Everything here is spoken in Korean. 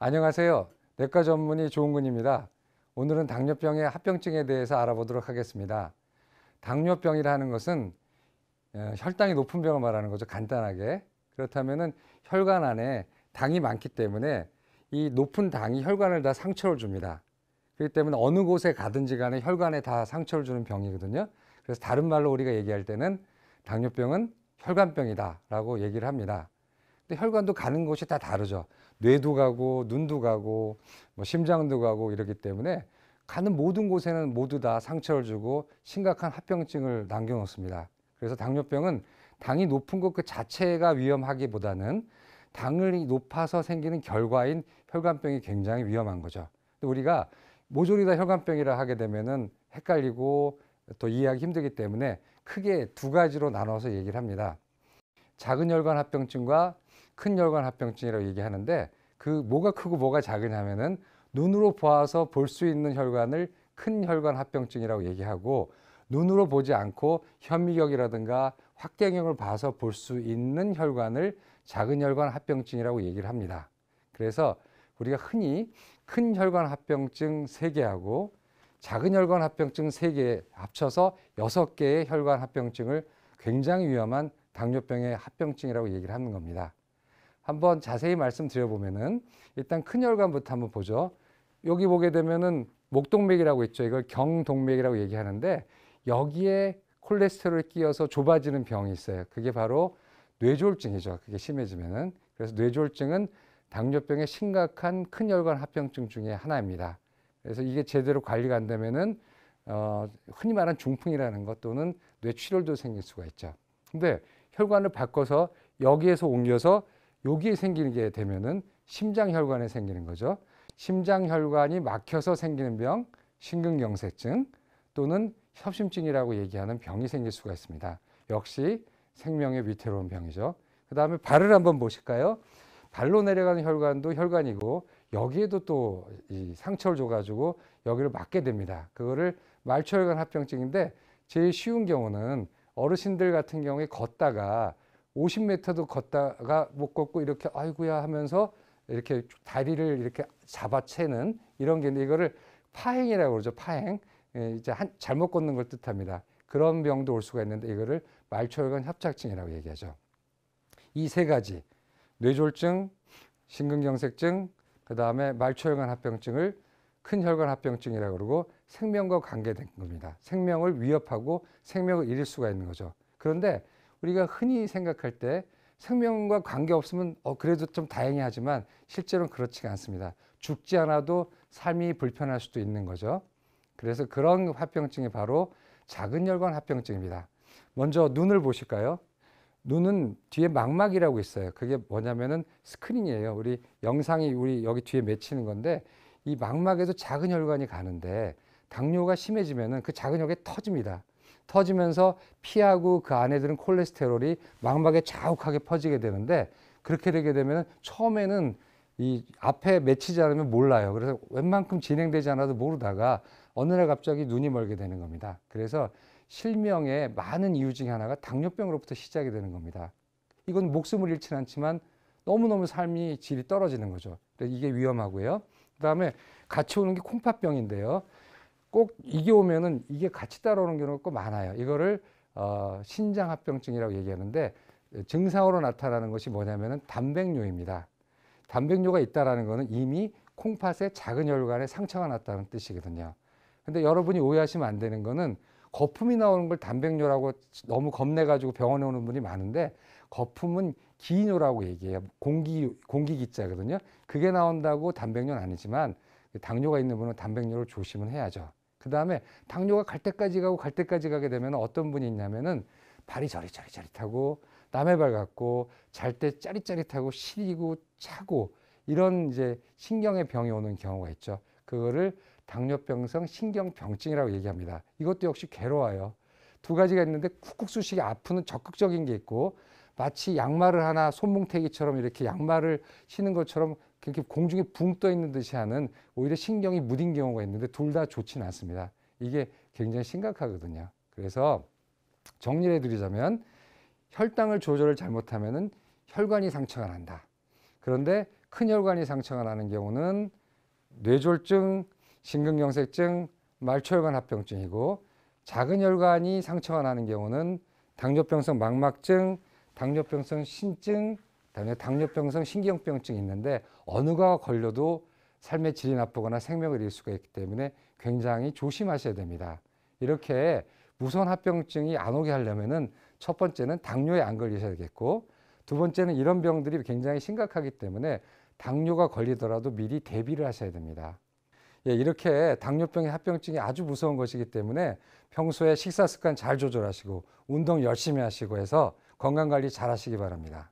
안녕하세요. 내과 전문의 조은근입니다. 오늘은 당뇨병의 합병증에 대해서 알아보도록 하겠습니다. 당뇨병이라는 것은 어, 혈당이 높은 병을 말하는 거죠. 간단하게. 그렇다면은 혈관 안에 당이 많기 때문에 이 높은 당이 혈관을 다 상처를 줍니다. 그렇기 때문에 어느 곳에 가든지 간에 혈관에 다 상처를 주는 병이거든요. 그래서 다른 말로 우리가 얘기할 때는 당뇨병은 혈관병이다라고 얘기를 합니다. 근데 혈관도 가는 곳이 다 다르죠. 뇌도 가고 눈도 가고 뭐 심장도 가고 이렇기 때문에 가는 모든 곳에는 모두 다 상처를 주고 심각한 합병증을 남겨놓습니다. 그래서 당뇨병은 당이 높은 것 그 자체가 위험하기보다는 당이 높아서 생기는 결과인 혈관병이 굉장히 위험한 거죠. 우리가 모조리 다 혈관병이라 하게 되면은 헷갈리고 또 이해하기 힘들기 때문에 크게 두 가지로 나눠서 얘기를 합니다. 작은 혈관 합병증과 큰 혈관 합병증이라고 얘기하는데 그 뭐가 크고 뭐가 작으냐면은 눈으로 보아서 볼 수 있는 혈관을 큰 혈관 합병증이라고 얘기하고 눈으로 보지 않고 현미경이라든가 확대경을 봐서 볼 수 있는 혈관을 작은 혈관 합병증이라고 얘기를 합니다. 그래서 우리가 흔히 큰 혈관 합병증 세개하고 작은 혈관 합병증 세개 합쳐서 여섯 개의 혈관 합병증을 굉장히 위험한 당뇨병의 합병증이라고 얘기를 하는 겁니다. 한번 자세히 말씀드려보면은 일단 큰 혈관부터 한번 보죠. 여기 보게 되면은 목동맥이라고 있죠. 이걸 경동맥이라고 얘기하는데 여기에 콜레스테롤이 끼어서 좁아지는 병이 있어요. 그게 바로 뇌졸중이죠. 그게 심해지면은 그래서 뇌졸중은 당뇨병의 심각한 큰 혈관 합병증 중에 하나입니다. 그래서 이게 제대로 관리가 안 되면은 어, 흔히 말하는 중풍이라는 것 또는 뇌출혈도 생길 수가 있죠. 근데 혈관을 바꿔서 여기에서 옮겨서 여기에 생기게 되면은 심장혈관에 생기는 거죠. 심장혈관이 막혀서 생기는 병, 심근경색증 또는 협심증이라고 얘기하는 병이 생길 수가 있습니다. 역시 생명의 위태로운 병이죠. 그 다음에 발을 한번 보실까요? 발로 내려가는 혈관도 혈관이고 여기에도 또이 상처를 줘가지고 여기를 막게 됩니다. 그거를 말초혈관 합병증인데 제일 쉬운 경우는 어르신들 같은 경우에 걷다가 50m도 걷다가 못 걷고 이렇게 아이구야 하면서 이렇게 다리를 이렇게 잡아채는 이런 게 있는데 이거를 파행이라고 그러죠. 파행. 예, 이제 한, 잘못 걷는 걸 뜻합니다. 그런 병도 올 수가 있는데 이거를 말초혈관 협착증이라고 얘기하죠. 이 세 가지 뇌졸중, 심근경색증, 그 다음에 말초혈관 합병증을 큰 혈관 합병증이라고 그러고 생명과 관계된 겁니다. 생명을 위협하고 생명을 잃을 수가 있는 거죠. 그런데 우리가 흔히 생각할 때 생명과 관계없으면 어, 그래도 좀 다행이 하지만 실제로는 그렇지가 않습니다. 죽지 않아도 삶이 불편할 수도 있는 거죠. 그래서 그런 합병증이 바로 작은 혈관 합병증입니다. 먼저 눈을 보실까요? 눈은 뒤에 망막이라고 있어요. 그게 뭐냐면은 스크린이에요. 우리 영상이 우리 여기 뒤에 맺히는 건데 이 망막에도 작은 혈관이 가는데 당뇨가 심해지면은 그 작은 혈관이 터집니다. 터지면서 피하고 그 안에 드는 콜레스테롤이 망막에 자욱하게 퍼지게 되는데 그렇게 되게 되면 처음에는 이 앞에 맺히지 않으면 몰라요. 그래서 웬만큼 진행되지 않아도 모르다가 어느 날 갑자기 눈이 멀게 되는 겁니다. 그래서 실명의 많은 이유 중에 하나가 당뇨병으로부터 시작이 되는 겁니다. 이건 목숨을 잃진 않지만 너무너무 삶이 질이 떨어지는 거죠. 이게 위험하고요. 그 다음에 같이 오는 게 콩팥병인데요. 꼭 이게 오면은 이게 같이 따라오는 경우가 꼭 많아요. 이거를 어, 신장합병증이라고 얘기하는데 증상으로 나타나는 것이 뭐냐면은 단백뇨입니다. 단백뇨가 있다라는 거는 이미 콩팥의 작은 혈관에 상처가 났다는 뜻이거든요. 근데 여러분이 오해하시면 안 되는 거는 거품이 나오는 걸 단백뇨라고 너무 겁내가지고 병원에 오는 분이 많은데 거품은 기뇨라고 얘기해요. 공기, 공기 기자거든요. 그게 나온다고 단백뇨는 아니지만 당뇨가 있는 분은 단백뇨를 조심은 해야죠. 그 다음에 당뇨가 갈 때까지 가고 갈 때까지 가게 되면 어떤 분이 있냐면은 발이 저릿저릿저릿하고 남의 발 같고 잘 때 짜릿짜릿하고 시리고 차고 이런 이제 신경의 병이 오는 경우가 있죠. 그거를 당뇨병성 신경병증이라고 얘기합니다. 이것도 역시 괴로워요. 두 가지가 있는데 쿡쿡 쑤시기 아프는 적극적인 게 있고 마치 양말을 하나 손뭉태기처럼 이렇게 양말을 신은 것처럼 그렇게 공중에 붕 떠 있는 듯이 하는 오히려 신경이 무딘 경우가 있는데 둘 다 좋지는 않습니다. 이게 굉장히 심각하거든요. 그래서 정리를 해드리자면 혈당을 조절을 잘못하면 혈관이 상처가 난다. 그런데 큰 혈관이 상처가 나는 경우는 뇌졸중, 심근경색증, 말초혈관 합병증이고 작은 혈관이 상처가 나는 경우는 당뇨병성 망막증, 당뇨병성 신증, 다음에 당뇨병성 신경병증이 있는데 어느가 걸려도 삶의 질이 나쁘거나 생명을 잃을 수가 있기 때문에 굉장히 조심하셔야 됩니다. 이렇게 무선 합병증이 안 오게 하려면은 첫 번째는 당뇨에 안 걸리셔야 되겠고 두 번째는 이런 병들이 굉장히 심각하기 때문에 당뇨가 걸리더라도 미리 대비를 하셔야 됩니다. 예, 이렇게 당뇨병의 합병증이 아주 무서운 것이기 때문에 평소에 식사 습관 잘 조절하시고 운동 열심히 하시고 해서 건강 관리 잘 하시기 바랍니다.